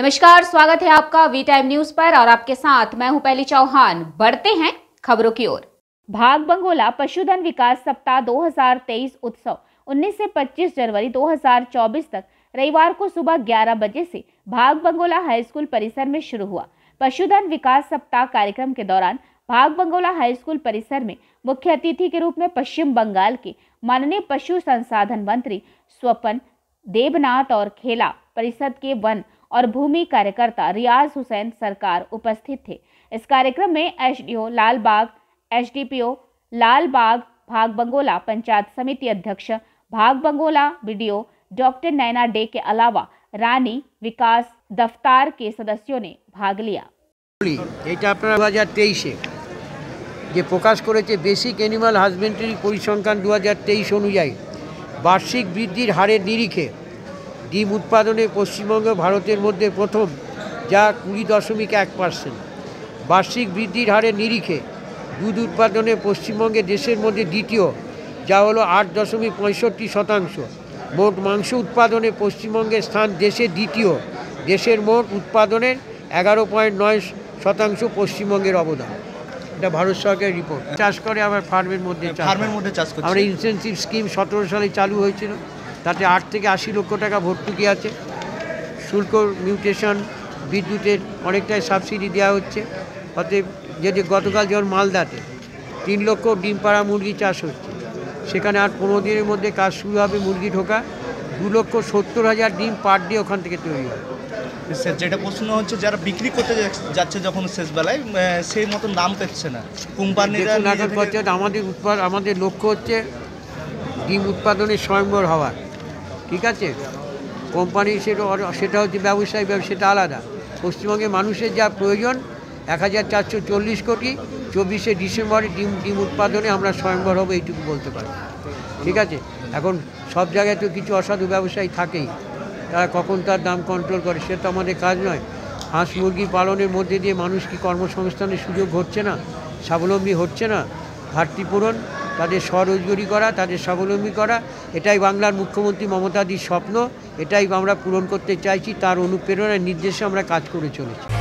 नमस्कार स्वागत है आपका वी टाइम न्यूज पर और आपके साथ मैं हूं पहली चौहान बढ़ते हैं खबरों की ओर भाग बंगोला पशुधन विकास सप्ताह 2023 उत्सव 19 से 25 जनवरी 2024 तक रविवार को सुबह 11 बजे से भाग बंगोला हाई स्कूल परिसर में शुरू हुआ पशुधन विकास सप्ताह कार्यक्रम के दौरान भाग बंगोला हाई स्कूल परिसर में मुख्य अतिथि के रूप में पश्चिम बंगाल के माननीय पशु संसाधन मंत्री स्वपन देवनाथ और खेला परिषद के वन और भूमि कार्यकर्ता रियाज हुसैन सरकार उपस्थित थे इस कार्यक्रम में डी ओ लाल पी ओ लाल बाग भाग बंगोला पंचायत समिति अध्यक्ष भाग बंगोला B D O doctor Naina De के अलावा रानी विकास दफ्तार के सदस्यों ने भाग लिया এটা আপনারা দু হাজার তেইশে যে প্রকাশ করেছে বেসিক অ্যানিমাল হাজবেন্ডারি পরিসংখ্যান দু হাজার অনুযায়ী বার্ষিক বৃদ্ধির হারের নিরিখে ডিম উৎপাদনে পশ্চিমবঙ্গ ভারতের মধ্যে প্রথম যা কুড়ি দশমিক এক পার্সেন্ট বার্ষিক বৃদ্ধির হারে নিরিখে দুধ উৎপাদনে পশ্চিমবঙ্গে দেশের মধ্যে দ্বিতীয় যা হলো আট দশমিক পঁয়ষট্টি শতাংশ মোট মাংস উৎপাদনে পশ্চিমবঙ্গের স্থান দেশে দ্বিতীয় দেশের মোট উৎপাদনের এগারো পয়েন্ট নয় শতাংশ পশ্চিমবঙ্গের অবদান এটা ভারত সরকারের রিপোর্ট চাষ করে আবার ফার্মের মধ্যে ফার্মের মধ্যে চাষ করে আমরা ইনসেন্সিভ স্কিম সতেরো সালে চালু হয়েছিল তাতে আট থেকে আশি লক্ষ টাকা ভর্তুকি আছে শুল্ক মিউটেশন বিদ্যুতের অনেকটাই সাবসিডি দেওয়া হচ্ছে অতএব যে যে গতকাল যেমন মালদাতে তিন লক্ষ ডিম পাড়া মুরগি চাষ হচ্ছে সেখানে আর পনেরো দিনের মধ্যে কাজ শুরু হবে মুরগি ঢোকা দু লক্ষ সত্তর হাজার ডিম পার ডে ওখান থেকে তৈরি হয় স্যার যেটা প্রশ্ন হচ্ছে যারা বিক্রি করতে যাচ্ছে যখন শেষ বেলায় সেই মতো নাম পাচ্ছে না কোম্পানিরা আমাদের উৎপাদ আমাদের লক্ষ্য হচ্ছে ডিম উৎপাদনে স্বয়ংবর হওয়ার ঠিক আছে কোম্পানি সেটা সেটা হচ্ছে ব্যবসায়ী সেটা আলাদা পশ্চিমবঙ্গে মানুষের যা প্রয়োজন এক হাজার চারশো চল্লিশ কোটি চব্বিশে ডিসেম্বরে ডিম ডিম উৎপাদনে আমরা স্বয়ংবর হবো এইটুকু বলতে পারি ঠিক আছে এখন সব জায়গায় তো কিছু অসাধু ব্যবসায়ী থাকেই তারা কখন তার দাম কন্ট্রোল করে সে তো আমাদের কাজ নয় হাঁস মুরগি পালনের মধ্যে দিয়ে মানুষ কি কর্মসংস্থানের সুযোগ হচ্ছে না স্বাবলম্বী হচ্ছে না ঘাটতি পূরণ তাদের স্বরোজগারি করা তাদের স্বাবলম্বী করা এটাই বাংলার মুখ্যমন্ত্রী মমতাদির স্বপ্ন এটাই আমরা পূরণ করতে চাইছি তার অনুপ্রেরণার নির্দেশে আমরা কাজ করে চলেছি